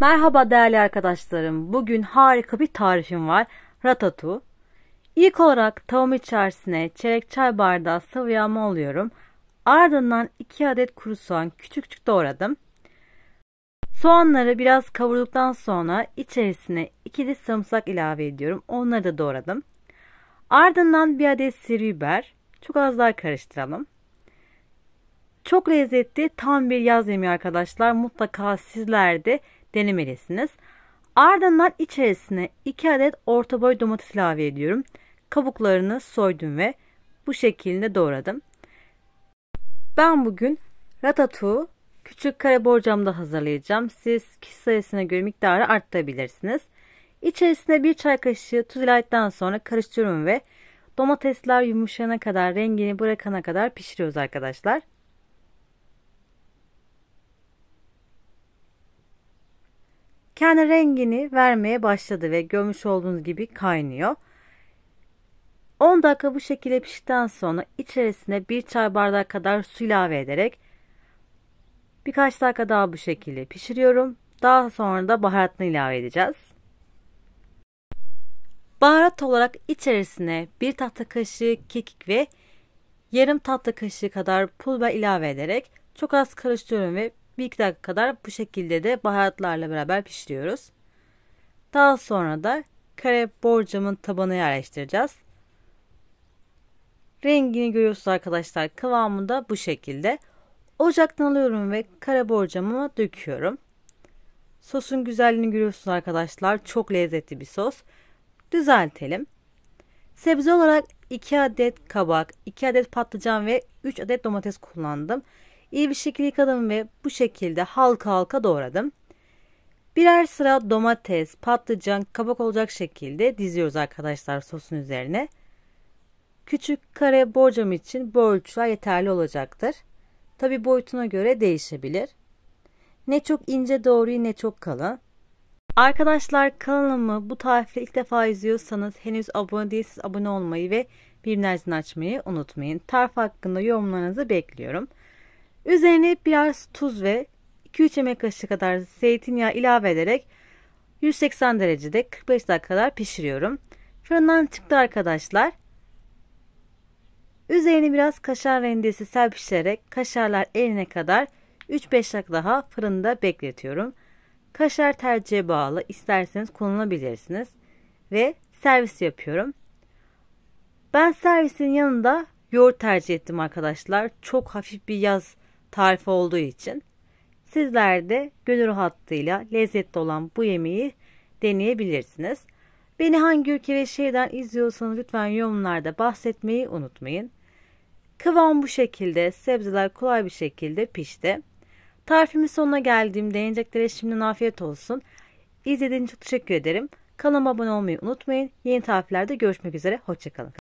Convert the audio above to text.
Merhaba değerli arkadaşlarım. Bugün harika bir tarifim var. Ratatu. İlk olarak tavam içerisine çeyrek çay bardağı sıvı yağma alıyorum. Ardından 2 adet kuru soğan küçük küçük doğradım. Soğanları biraz kavurduktan sonra içerisine 2 diş sarımsak ilave ediyorum. Onları da doğradım. Ardından bir adet sivri biber. Çok az daha karıştıralım. Çok lezzetli tam bir yaz yemeği arkadaşlar. Mutlaka sizler de denemelisiniz. Ardından içerisine 2 adet orta boy domates ilave ediyorum. Kabuklarını soydum ve bu şekilde doğradım. Ben bugün ratatu küçük kare borcamda hazırlayacağım. Siz kişi sayısına göre miktarı arttırabilirsiniz. İçerisine bir çay kaşığı tuz ilaveden sonra karıştırıyorum ve domatesler yumuşayana kadar rengini bırakana kadar pişiriyoruz arkadaşlar. kendi rengini vermeye başladı ve görmüş olduğunuz gibi kaynıyor. 10 dakika bu şekilde piştikten sonra içerisine bir çay bardağı kadar su ilave ederek birkaç dakika daha bu şekilde pişiriyorum. Daha sonra da baharatını ilave edeceğiz. Baharat olarak içerisine bir tatlı kaşığı kekik ve yarım tatlı kaşığı kadar pul biber ilave ederek çok az karıştırıyorum ve bir iki dakika kadar bu şekilde de baharatlarla beraber pişiriyoruz. Daha sonra da kare borcamın tabanı yerleştireceğiz. Rengini görüyorsunuz arkadaşlar kıvamı da bu şekilde. Ocaktan alıyorum ve kare borcamıma döküyorum. Sosun güzelliğini görüyorsunuz arkadaşlar. Çok lezzetli bir sos. Düzeltelim. Sebze olarak 2 adet kabak, 2 adet patlıcan ve 3 adet domates kullandım. İyi bir şekilde yıkadım ve bu şekilde halka halka doğradım. Birer sıra domates, patlıcan, kabak olacak şekilde diziyoruz arkadaşlar sosun üzerine. Küçük kare borcam için bu ölçüler yeterli olacaktır. Tabi boyutuna göre değişebilir. Ne çok ince doğruyu ne çok kalın. Arkadaşlar kanalımı bu tarifle ilk defa izliyorsanız henüz abone değilseniz abone olmayı ve bildirimlerini açmayı unutmayın. Tarif hakkında yorumlarınızı bekliyorum. Üzerine biraz tuz ve 2-3 yemek kaşığı kadar zeytinyağı ilave ederek 180 derecede 45 dakika kadar pişiriyorum. Fırından çıktı arkadaşlar. Üzerine biraz kaşar rendesi serpiştirerek kaşarlar erine kadar 3-5 dakika daha fırında bekletiyorum. Kaşar tercihe bağlı isterseniz kullanabilirsiniz. Ve servis yapıyorum. Ben servisin yanında yoğurt tercih ettim arkadaşlar. Çok hafif bir yaz tarifi olduğu için sizler de gönül rahatlığıyla lezzetli olan bu yemeği deneyebilirsiniz. Beni hangi ülke ve şehirden izliyorsanız lütfen yorumlarda bahsetmeyi unutmayın. Kıvam bu şekilde, sebzeler kolay bir şekilde pişti. Tarifimin sonuna geldiğimde yeneceklere şimdiden afiyet olsun. İzlediğiniz için teşekkür ederim. Kanalıma abone olmayı unutmayın. Yeni tariflerde görüşmek üzere. Hoşçakalın.